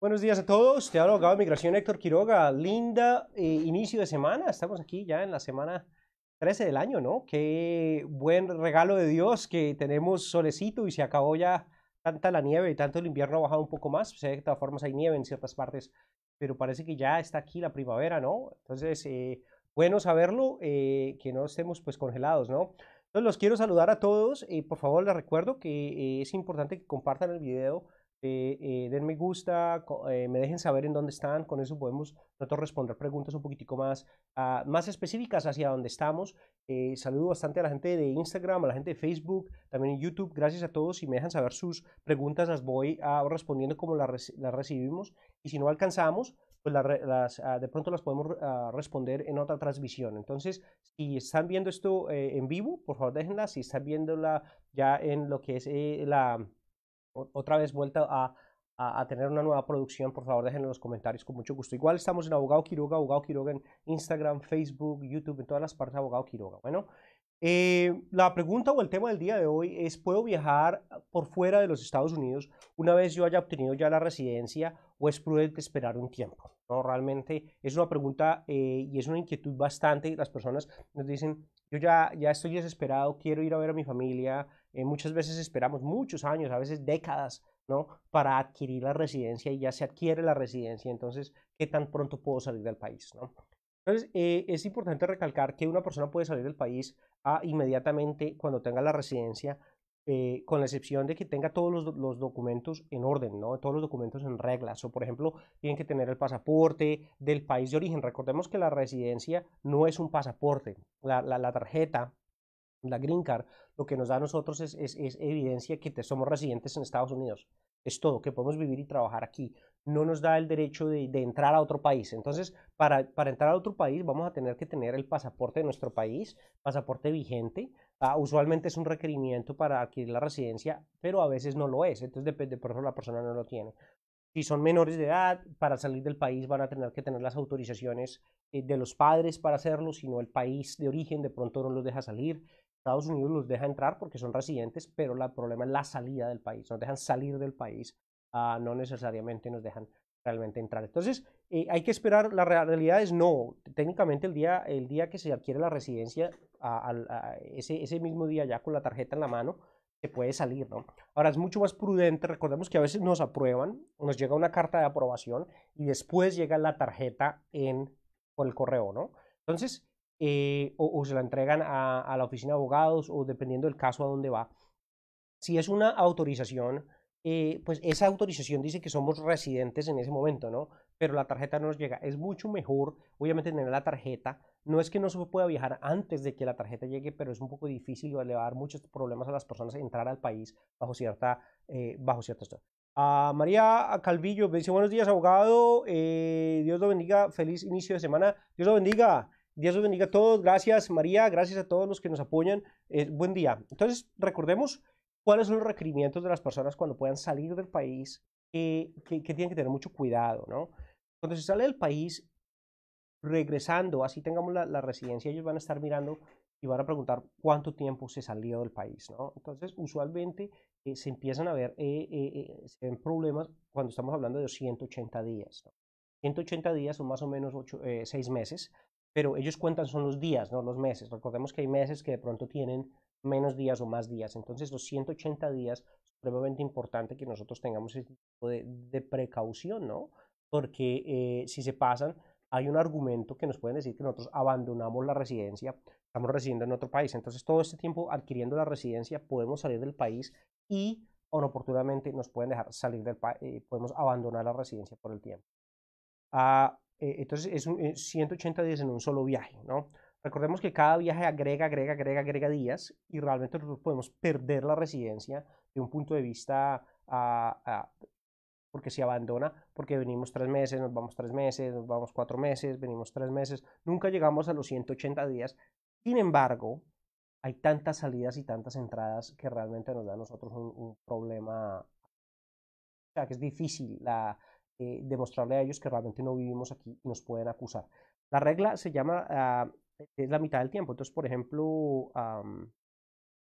Buenos días a todos, te hablo abogado de migración Héctor Quiroga. Linda eh, inicio de semana, estamos aquí ya en la semana 13 del año, ¿no? Qué buen regalo de Dios que tenemos solecito y se acabó ya tanta la nieve y tanto el invierno ha bajado un poco más, sea, pues, eh, de todas formas hay nieve en ciertas partes, pero parece que ya está aquí la primavera, ¿no? Entonces, eh, bueno saberlo, que no estemos pues congelados, ¿no? Entonces los quiero saludar a todos, por favor les recuerdo que es importante que compartan el video eh, eh, den me gusta, eh, me dejen saber en dónde están, con eso podemos nosotros responder preguntas un poquitico más, ah, más específicas hacia dónde estamos. Eh, saludo bastante a la gente de Instagram, a la gente de Facebook, también en YouTube, gracias a todos, si me dejan saber sus preguntas las voy respondiendo como las, recibimos y si no alcanzamos, pues ah, de pronto las podemos ah, responder en otra transmisión. Entonces, si están viendo esto en vivo, por favor déjenla. Si están viéndola ya en lo que es la, otra vez vuelta a, tener una nueva producción, por favor déjenlo en los comentarios con mucho gusto. Igual estamos en Abogado Quiroga, Abogado Quiroga en Instagram, Facebook, YouTube, en todas las partes Abogado Quiroga. Bueno, eh, la pregunta o el tema del día de hoy es, ¿puedo viajar por fuera de los Estados Unidos una vez yo haya obtenido ya la residencia o es prudente esperar un tiempo? No, realmente es una pregunta eh, y es una inquietud bastante. Las personas nos dicen, yo ya, ya estoy desesperado, quiero ir a ver a mi familia, eh, muchas veces esperamos muchos años, a veces décadas, ¿no? Para adquirir la residencia y ya se adquiere la residencia, entonces, ¿qué tan pronto puedo salir del país? Entonces, eh, es importante recalcar que una persona puede salir del país a, ah, inmediatamente cuando tenga la residencia, eh, con la excepción de que tenga todos los, documentos en orden, ¿no? Todos los documentos en reglas. O, por ejemplo, tienen que tener el pasaporte del país de origen. Recordemos que la residencia no es un pasaporte. la, la tarjeta la Green Card lo que nos da a nosotros es, evidencia que te, somos residentes en Estados Unidos. Es todo, que podemos vivir y trabajar aquí. No nos da el derecho de, entrar a otro país. Entonces, para, entrar a otro país vamos a tener que tener el pasaporte de nuestro país, pasaporte vigente. Ah, usualmente es un requerimiento para adquirir la residencia, pero a veces no lo es. Entonces, depende, por eso la persona no lo tiene. Si son menores de edad, para salir del país van a tener que tener las autorizaciones eh, de los padres para hacerlo, si no el país de origen de pronto no los deja salir. Estados Unidos los deja entrar porque son residentes, pero el problema es la salida del país. Nos dejan salir del país, ah, no necesariamente nos dejan realmente entrar. Entonces, eh, hay que esperar, la realidad es no, técnicamente el día, el día que se adquiere la residencia, ese, mismo día ya con la tarjeta en la mano, se puede salir, ¿no? Ahora es mucho más prudente, recordemos que a veces nos aprueban, nos llega una carta de aprobación y después llega la tarjeta en, por el correo, ¿no? Entonces, eh, o, se la entregan a, la oficina de abogados o dependiendo del caso a dónde va. Si es una autorización, eh, pues esa autorización dice que somos residentes en ese momento, ¿no? Pero la tarjeta no nos llega. Es mucho mejor, obviamente, tener la tarjeta. No es que no se pueda viajar antes de que la tarjeta llegue, pero es un poco difícil y va a dar muchos problemas a las personas entrar al país bajo cierta, eh, bajo a ah, María Calvillo me buenos días, abogado. Eh, Dios lo bendiga. Feliz inicio de semana. Dios lo bendiga. Dios los bendiga a todos. Gracias María, gracias a todos los que nos apoyan. Eh, buen día. Entonces, recordemos cuáles son los requerimientos de las personas cuando puedan salir del país, que, tienen que tener mucho cuidado, ¿no? Cuando se sale del país, regresando, así tengamos la, residencia, ellos van a estar mirando y van a preguntar cuánto tiempo se salió del país, ¿no? Entonces, usualmente eh, se empiezan a ver, eh, problemas cuando estamos hablando de 180 días, ¿no? 180 días son más o menos 6 meses pero ellos cuentan son los días, no los meses. Recordemos que hay meses que de pronto tienen menos días o más días. Entonces los 180 días es supremamente importante que nosotros tengamos ese tipo de, precaución, ¿no? Porque eh, si se pasan, hay un argumento que nos pueden decir que nosotros abandonamos la residencia, estamos residiendo en otro país. Entonces todo este tiempo adquiriendo la residencia podemos salir del país y oportunamente nos pueden dejar salir del país, eh, podemos abandonar la residencia por el tiempo. Ah, eh, entonces, es, 180 eh, días en un solo viaje, ¿no? Recordemos que cada viaje agrega, agrega, agrega, agrega días y realmente nosotros podemos perder la residencia de un punto de vista a, ah, a, ah, porque se abandona, porque venimos tres meses, nos vamos tres meses, nos vamos cuatro meses, venimos tres meses, nunca llegamos a los 180 días. Sin embargo, hay tantas salidas y tantas entradas que realmente nos da a nosotros un, un problema, o sea, que es difícil la, eh, demostrarle a ellos que realmente no vivimos aquí y nos pueden acusar. La regla se llama, ah, e-, es la mitad del tiempo. Entonces, por ejemplo, hola,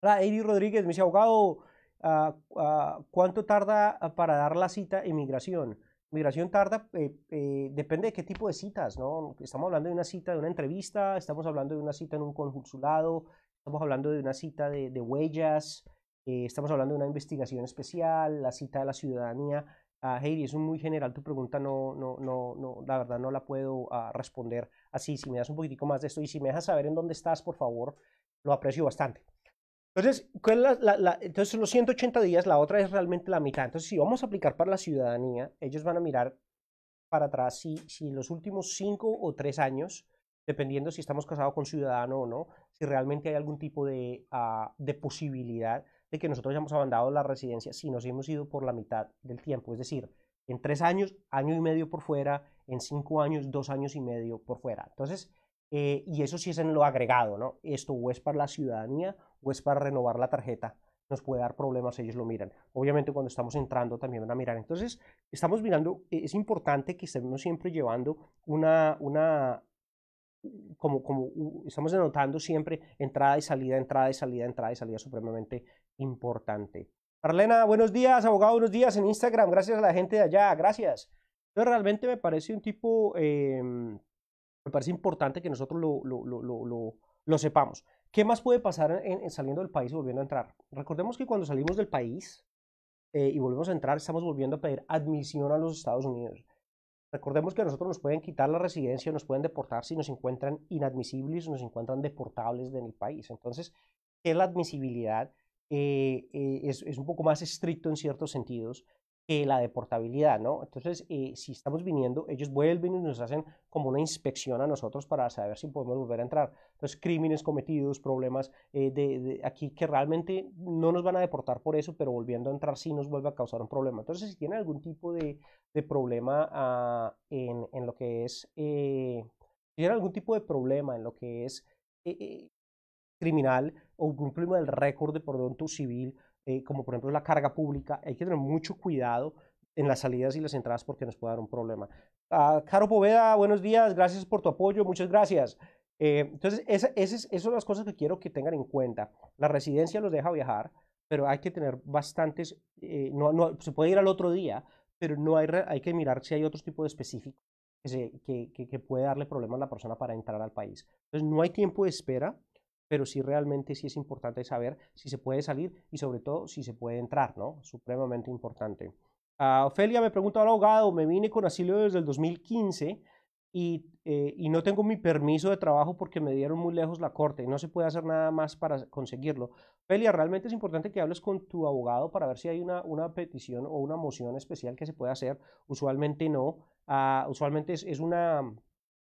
Rodríguez me dice, abogado, ah, ah, ¿cuánto tarda para dar la cita inmigración? Migración tarda, eh, eh, depende de qué tipo de citas, ¿no? Estamos hablando de una cita de una entrevista, estamos hablando de una cita en un consulado, estamos hablando de una cita de, huellas, estamos hablando de una investigación especial, la cita de la ciudadanía. Heidi, es muy general tu pregunta, no, no, no, no la verdad no la puedo ah, responder así. Si me das un poquitico más de esto y si me dejas saber en dónde estás, por favor, lo aprecio bastante. Entonces, entonces, los 180 días, la otra es realmente la mitad. Entonces, si vamos a aplicar para la ciudadanía, ellos van a mirar para atrás si, si en los últimos 5 o 3 años, dependiendo si estamos casados con ciudadano o no, si realmente hay algún tipo de, ah, de posibilidad de que nosotros hayamos abandonado la residencia si nos hemos ido por la mitad del tiempo. Es decir, en tres años, año y medio por fuera, en cinco años, dos años y medio por fuera. Entonces, eh, y eso sí es en lo agregado, ¿no? Esto o es para la ciudadanía o es para renovar la tarjeta. Nos puede dar problemas, ellos lo miran. Obviamente cuando estamos entrando también van a mirar. Entonces, estamos mirando, eh, es importante que estemos siempre llevando una, una como, como estamos denotando siempre entrada y salida, entrada y salida, entrada y salida supremamente importante. Arlena, buenos días, abogado, buenos días en Instagram, gracias a la gente de allá, gracias. Yo realmente me parece un tipo, em, me parece importante que nosotros lo, sepamos. ¿Qué más puede pasar en, saliendo del país y volviendo a entrar? Recordemos que cuando salimos del país eh, y volvemos a entrar, estamos volviendo a pedir admisión a los Estados Unidos. Recordemos que a nosotros nos pueden quitar la residencia, nos pueden deportar si nos encuentran inadmisibles, nos encuentran deportables el país. Entonces, ¿qué es la admisibilidad? Eh, eh, es, un poco más estricto en ciertos sentidos que la deportabilidad, ¿no? Entonces, eh, si estamos viniendo, ellos vuelven y nos hacen como una inspección a nosotros para saber si podemos volver a entrar. Entonces, crímenes cometidos, problemas de, aquí que realmente no nos van a deportar por eso, pero volviendo a entrar sí nos vuelve a causar un problema. Entonces, si tienen algún tipo de, problema ah, en, en, lo que es, si tienen algún tipo de problema en lo que es criminal o un problema del récord de pronto civil, eh, como por ejemplo la carga pública, hay que tener mucho cuidado en las salidas y las entradas porque nos puede dar un problema. Ah, Caro Poveda, buenos días, gracias por tu apoyo, muchas gracias. Eh, entonces, esas son las cosas que quiero que tengan en cuenta. La residencia los deja viajar, pero hay que tener bastantes, eh, no, no, se puede ir al otro día, pero no hay, hay que mirar si hay otro tipo de específico que, que, que, que puede darle problemas a la persona para entrar al país. Entonces, no hay tiempo de espera, pero sí realmente sí es importante saber si se puede salir y sobre todo si se puede entrar, ¿no? Supremamente importante. Uh, Ofelia me pregunta, al abogado, me vine con asilo desde el 2015 y, eh, y, no tengo mi permiso de trabajo porque me dieron muy lejos la corte, no se puede hacer nada más para conseguirlo. Ofelia, realmente es importante que hables con tu abogado para ver si hay una, una petición o una moción especial que se pueda hacer, usualmente no, ah, usualmente es una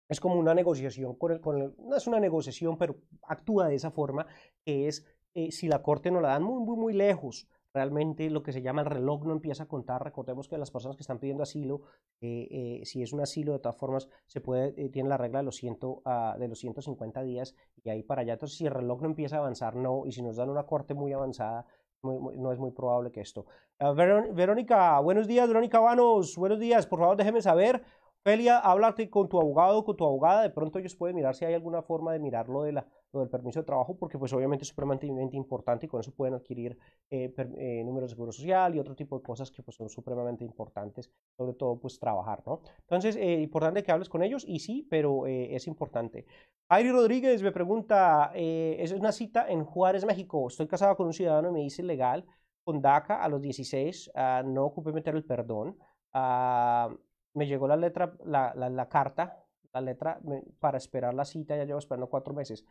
es como una negociación con no es una negociación, pero actúa de esa forma, que es eh, si la corte no la dan muy, muy, muy lejos, realmente lo que se llama el reloj no empieza a contar. Recordemos que las personas que están pidiendo asilo, eh, eh, si es un asilo, de todas formas, se puede, tiene la regla de los, ah, de los 150 días y ahí para allá. Entonces, si el reloj no empieza a avanzar, no, y si nos dan una corte muy avanzada, no es muy probable que esto. Ah, Verónica, buenos días, Verónica Vanos, buenos días, por favor déjeme saber Felia, hablarte con tu abogado, con tu abogada, de pronto ellos pueden mirar si hay alguna forma de mirar lo, de la, del permiso de trabajo, porque pues obviamente es supremamente importante y con eso pueden adquirir eh, eh, números de seguro social y otro tipo de cosas que pues son supremamente importantes, sobre todo pues trabajar, ¿no? Entonces, eh, importante que hables con ellos y sí, pero es importante. Airi Rodríguez me pregunta, es una cita en Juárez, México, estoy casada con un ciudadano y me dice legal, con DACA a los 16, ah, no ocupé meter el perdón. Ah, me llegó la letra, la, la, carta, la letra para esperar la cita, ya llevo esperando cuatro meses.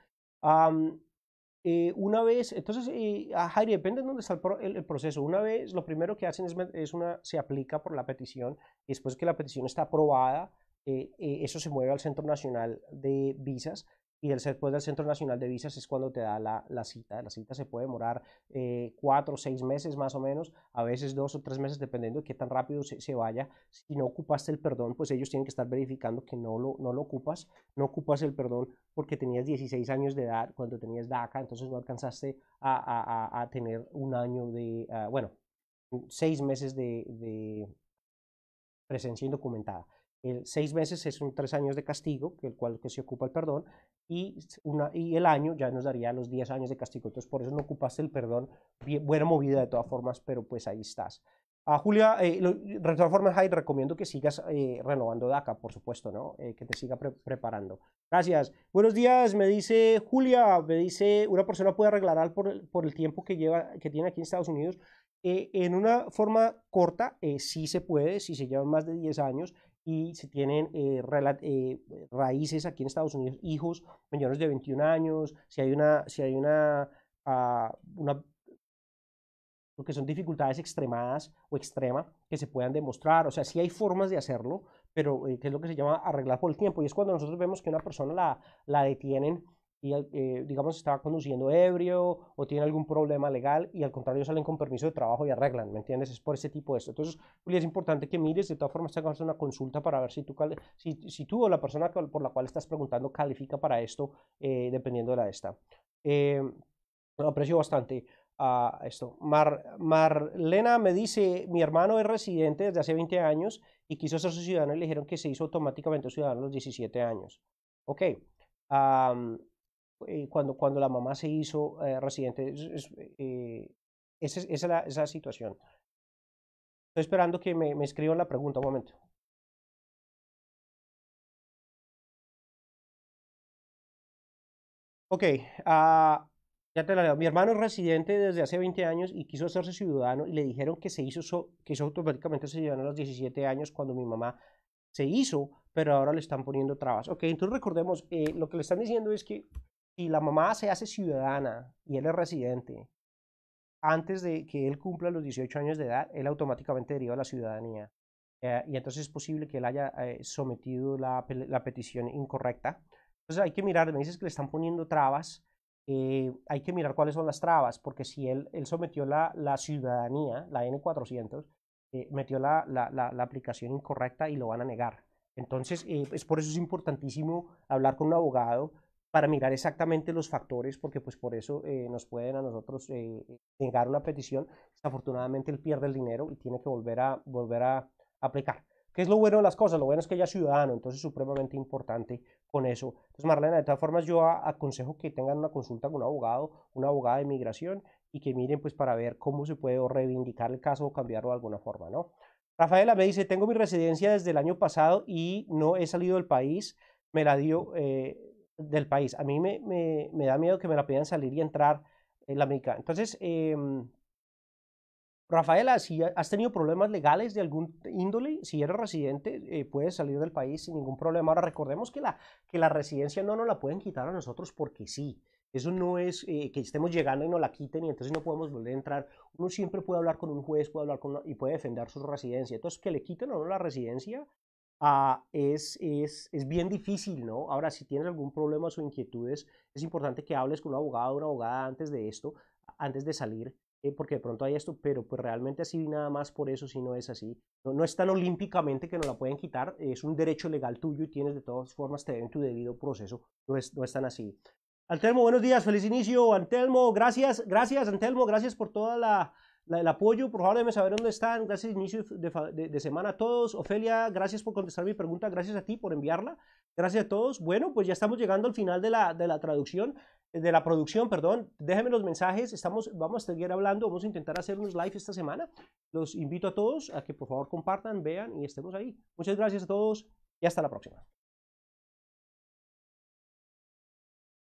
Eh, una vez, entonces, eh, ah, depende de dónde está el, proceso. Una vez, lo primero que hacen es, es, una, se aplica por la petición, después que la petición está aprobada, eh, eh, eso se mueve al Centro Nacional de Visas y después pues, del Centro Nacional de Visas es cuando te da la, cita. La cita se puede demorar eh, cuatro o seis meses más o menos, a veces dos o tres meses dependiendo de qué tan rápido se, se, vaya. Si no ocupaste el perdón, pues ellos tienen que estar verificando que no lo, no lo ocupas. No ocupas el perdón porque tenías 16 años de edad cuando tenías DACA, entonces no alcanzaste a, a, a, tener un año de, ah, bueno, seis meses de, de presencia indocumentada. El seis meses es un tres años de castigo, que el cual que se ocupa el perdón, y, una, y el año ya nos daría los 10 años de castigo. Entonces, por eso no ocupaste el perdón. buena movida de todas formas, pero pues ahí estás. A ah, Julia, eh, de todas formas, Hyde, recomiendo que sigas eh, renovando DACA, por supuesto, ¿no? Eh, que te siga preparando. Gracias. Buenos días, me dice Julia, me dice, una persona puede arreglar por el, por el tiempo que, lleva, que tiene aquí en Estados Unidos. Eh, en una forma corta, sí se puede, si se llevan más de 10 años, y si tienen eh, eh, raíces aquí en Estados Unidos, hijos menores de 21 años, si hay una, si hay ah, una, lo que son dificultades extremadas o extrema que se puedan demostrar, o sea, sí hay formas de hacerlo, pero eh, que es lo que se llama arreglar por el tiempo, y es cuando nosotros vemos que una persona la, la detienen y eh, digamos está conduciendo ebrio o tiene algún problema legal y al contrario salen con permiso de trabajo y arreglan, ¿me entiendes? Es por ese tipo de esto. Entonces, es importante que mires, de todas formas una consulta para ver si tú, si, si tú o la persona por la cual estás preguntando califica para esto, eh, dependiendo de la esta. Eh, aprecio bastante a esto. Mar, Marlena me dice, mi hermano es residente desde hace 20 años y quiso ser ciudadano y le dijeron que se hizo automáticamente ciudadano a los 17 años. Ok. Eh, cuando, cuando la mamá se hizo eh, residente. Eh, esa, es la, esa situación. Estoy esperando que me, me escriban la pregunta, un momento. Ok, ah, ya te la leo. Mi hermano es residente desde hace 20 años y quiso hacerse ciudadano y le dijeron que se hizo, que hizo automáticamente ciudadano a los 17 años cuando mi mamá se hizo, pero ahora le están poniendo trabas. Ok, entonces recordemos, eh, lo que le están diciendo es que si la mamá se hace ciudadana y él es residente, antes de que él cumpla los 18 años de edad, él automáticamente deriva la ciudadanía. Eh, y entonces es posible que él haya eh, sometido la, la, petición incorrecta. Entonces hay que mirar, me dices que le están poniendo trabas, eh, hay que mirar cuáles son las trabas, porque si él, él sometió la, la ciudadanía, la N400, metió la, la, aplicación incorrecta y lo van a negar. Entonces es por eso es importantísimo hablar con un abogado para mirar exactamente los factores, porque pues por eso eh, nos pueden a nosotros eh, eh, negar una petición. Desafortunadamente él pierde el dinero y tiene que volver a, volver a aplicar. ¿Qué es lo bueno de las cosas? Lo bueno es que ella es ciudadano, entonces es supremamente importante con eso. Entonces, Marlena, de todas formas, yo aconsejo que tengan una consulta con un abogado, una abogada de migración, y que miren pues para ver cómo se puede reivindicar el caso o cambiarlo de alguna forma, ¿no? Rafaela me dice, tengo mi residencia desde el año pasado y no he salido del país, me la dio, eh, del país. A mí me, me, me, da miedo que me la pidan salir y entrar en la mica. Entonces, em, Rafaela, si has tenido problemas legales de algún índole, si eres residente, eh, puedes salir del país sin ningún problema. Ahora, recordemos que la, que la residencia no nos la pueden quitar a nosotros porque sí. Eso no es eh, que estemos llegando y nos la quiten y entonces no podemos volver a entrar. Uno siempre puede hablar con un juez, puede hablar y puede defender su residencia. Entonces, que le quiten o no la residencia Ah, es, es, es, bien difícil, ¿no? Ahora, si tienes algún problema o inquietudes, es importante que hables con un abogado o una abogada antes de esto, antes de salir, eh, porque de pronto hay esto, pero pues realmente así nada más por eso si no es así. No, no es tan olímpicamente que no la pueden quitar, es un derecho legal tuyo y tienes de todas formas te deben tu debido proceso, no es, no es tan así. Antelmo, buenos días, feliz inicio. Antelmo, gracias, gracias, Antelmo, gracias por toda la, el apoyo, por favor, déjenme saber dónde están. Gracias, inicio de, semana a todos. Ofelia, gracias por contestar mi pregunta. Gracias a ti por enviarla. Gracias a todos. Bueno, pues ya estamos llegando al final de la, de la traducción, eh, de la producción, perdón. Déjenme los mensajes. Estamos, vamos a seguir hablando. Vamos a intentar hacer unos live esta semana. Los invito a todos a que por favor compartan, vean y estemos ahí. Muchas gracias a todos y hasta la próxima.